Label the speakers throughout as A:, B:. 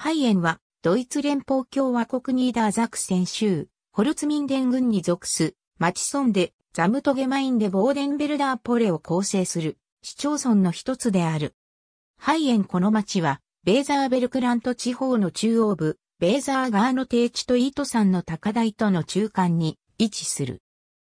A: ハイエンは、ドイツ連邦共和国ニーダーザクセン州、ホルツミンデン郡に属す、マチソンで、ザムトゲマインでボーデンベルダーポレを構成する、市町村の一つである。ハイエンこの町は、ベーザーベルクラント地方の中央部、ベーザー側の低地とイート山の高台との中間に位置する。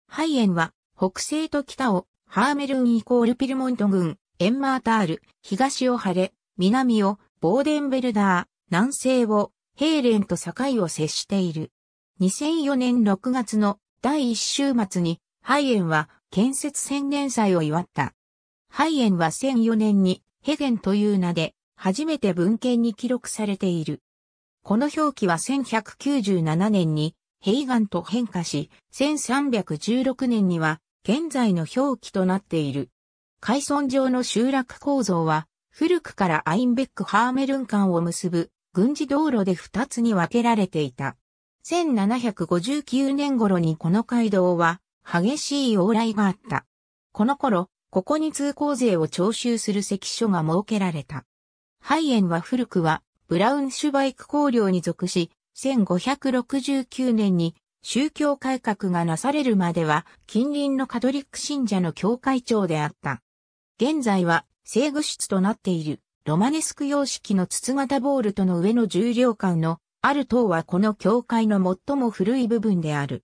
A: ハイエンは、北西と北を、ハーメルンイコールピルモント郡、エンマータール、東を晴れ、南を、ボーデンベルダー、南西を、平連と境を接している。2004年6月の第1週末に、エンは建設宣言祭を祝った。廃園は1004年に、ヘゲンという名で、初めて文献に記録されている。この表記は1197年に、ヘイガンと変化し、1316年には、現在の表記となっている。海村上の集落構造は、古くからアインベック・ハーメルン間を結ぶ軍事道路で二つに分けられていた。1759年頃にこの街道は激しい往来があった。この頃、ここに通行税を徴収する関所が設けられた。ハイエンは古くはブラウンシュバイク公領に属し、1569年に宗教改革がなされるまでは近隣のカトリック信者の教会長であった。現在は聖具室となっている。ロマネスク様式の筒型ボールとの上の重量感のある塔はこの教会の最も古い部分である。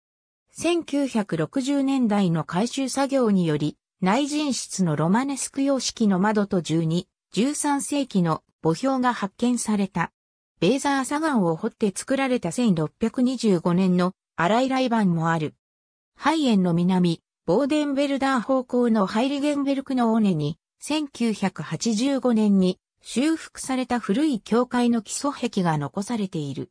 A: 1960年代の改修作業により、内陣室のロマネスク様式の窓と12、13世紀の墓標が発見された。ベーザー砂岩を掘って作られた1625年の荒い来板もある。ハイエンの南、ボーデンベルダー方向のハイリゲンベルクの尾根に、1985年に修復された古い教会の基礎壁が残されている。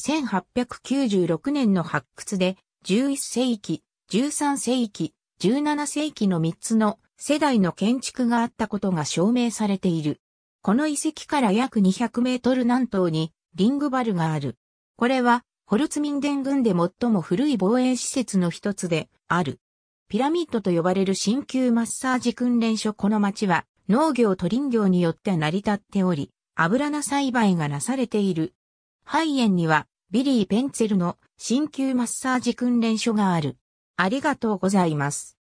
A: 1896年の発掘で、11世紀、13世紀、17世紀の3つの世代の建築があったことが証明されている。この遺跡から約200メートル南東にリングバルがある。これはホルツミンデン群で最も古い防衛施設の一つである。ピラミッドと呼ばれる新旧マッサージ訓練所この町は農業と林業によって成り立っており、油菜栽培がなされている。肺炎には、ビリー・ペンツェルの鍼灸マッサージ訓練所がある。ありがとうございます。